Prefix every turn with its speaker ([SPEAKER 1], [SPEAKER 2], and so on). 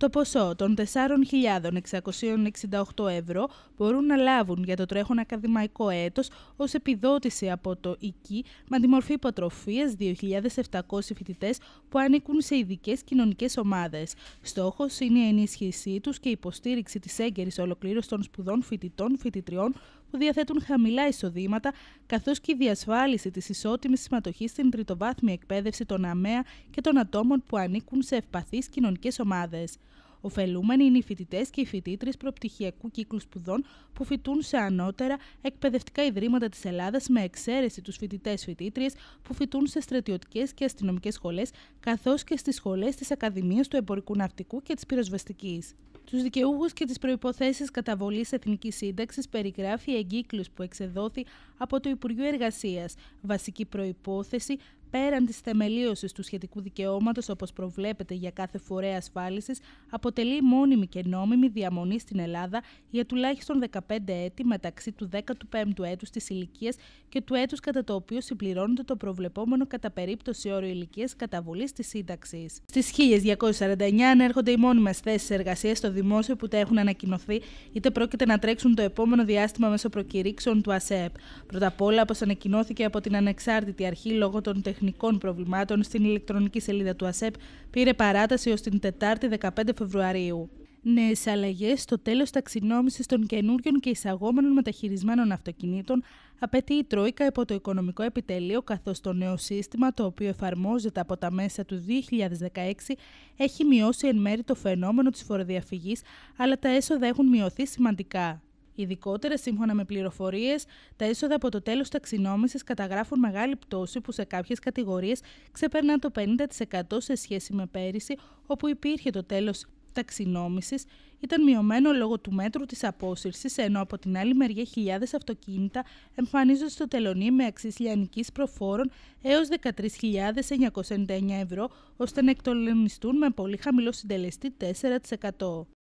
[SPEAKER 1] Το ποσό των 4.668 ευρώ μπορούν να λάβουν για το τρέχον ακαδημαϊκό έτος ως επιδότηση από το ΙΚΙ με τη μορφή υποτροφίας 2.700 φοιτητές που ανήκουν σε ειδικές κοινωνικές ομάδες. Στόχος είναι η ενίσχυσή τους και η υποστήριξη της έγκαιρης ολοκλήρωσης των σπουδών φοιτητών, φοιτητριών, που διαθέτουν χαμηλά εισοδήματα, καθώς και η διασφάλιση της ισότιμης συμμετοχής στην τριτοβάθμια εκπαίδευση των ΑΜΕΑ και των ατόμων που ανήκουν σε ευπαθείς κοινωνικές ομάδες. Οφελούμενοι είναι οι φοιτητές και οι φοιτήτρε προπτυχιακού κύκλου σπουδών που φοιτούν σε ανώτερα εκπαιδευτικά ιδρύματα της Ελλάδας, με εξαίρεση τους φοιτητέ-φοιτήτριε που φοιτούν σε στρατιωτικές και αστυνομικές σχολές, καθώς και στις σχολές της Ακαδημίας του Εμπορικού Ναυτικού και της Πυροσβεστικής. Τους δικαιούχους και τις προϋποθέσεις καταβολής εθνικής σύνταξης περιγράφει η εγκύκλους που εξεδόθη από το Υπουργείο Εργασίας. Βασική προϋπόθεση πέραν της θεμελίωσης του σχετικού δικαιώματος, όπως προβλέπεται για κάθε φορέα ασφάλισης, αποτελεί μόνιμη και νόμιμη διαμονή στην Ελλάδα για τουλάχιστον 15 έτη μεταξύ του 15ου έτους της ηλικίας και του έτους κατά το οποίο συμπληρώνεται το προβλεπόμενο κατά περίπτωση όριο ηλικίας καταβολής της σύνταξης. Στις 1249 ανέρχονται οι μόνιμες θέσεις εργασίας στο δημόσιο που τα έχουν ανακοινωθεί, είτε πρόκειται να τρέξουν το επόμενο διάστημα μέσω προκηρύξεων του ΑΣΕΠ. Πρώτα απ' όλα, όπως ανακοινώθηκε από την ανεξάρτητη αρχή λόγω των τεχνικών τεχνικών προβλημάτων στην ηλεκτρονική σελίδα του ΑΣΕΠ πήρε παράταση ως την Τετάρτη 15 Φεβρουαρίου. Νέες αλλαγές στο τέλος ταξινόμησης των καινούριων και εισαγόμενων μεταχειρισμένων αυτοκινήτων απαιτεί η Τρόικα υπό το Οικονομικό Επιτελείο, καθώς το νέο σύστημα, το οποίο εφαρμόζεται από τα μέσα του 2016, έχει μειώσει εν μέρη το φαινόμενο της φοροδιαφυγής, αλλά τα έσοδα έχουν μειωθεί σημαντικά. Ειδικότερα, σύμφωνα με πληροφορίες, τα έσοδα από το τέλος ταξινόμησης καταγράφουν μεγάλη πτώση που σε κάποιες κατηγορίες ξεπερνά το 50% σε σχέση με πέρυσι, όπου υπήρχε το τέλος ταξινόμησης ήταν μειωμένο λόγω του μέτρου της απόσυρσης, ενώ από την άλλη μεριά χιλιάδες αυτοκίνητα εμφανίζονται στο τελωνί με αξίες λιανικής προφόρων έως 13.999 ευρώ, ώστε να εκτολωνιστούν με πολύ χαμηλό συντελεστή 4%.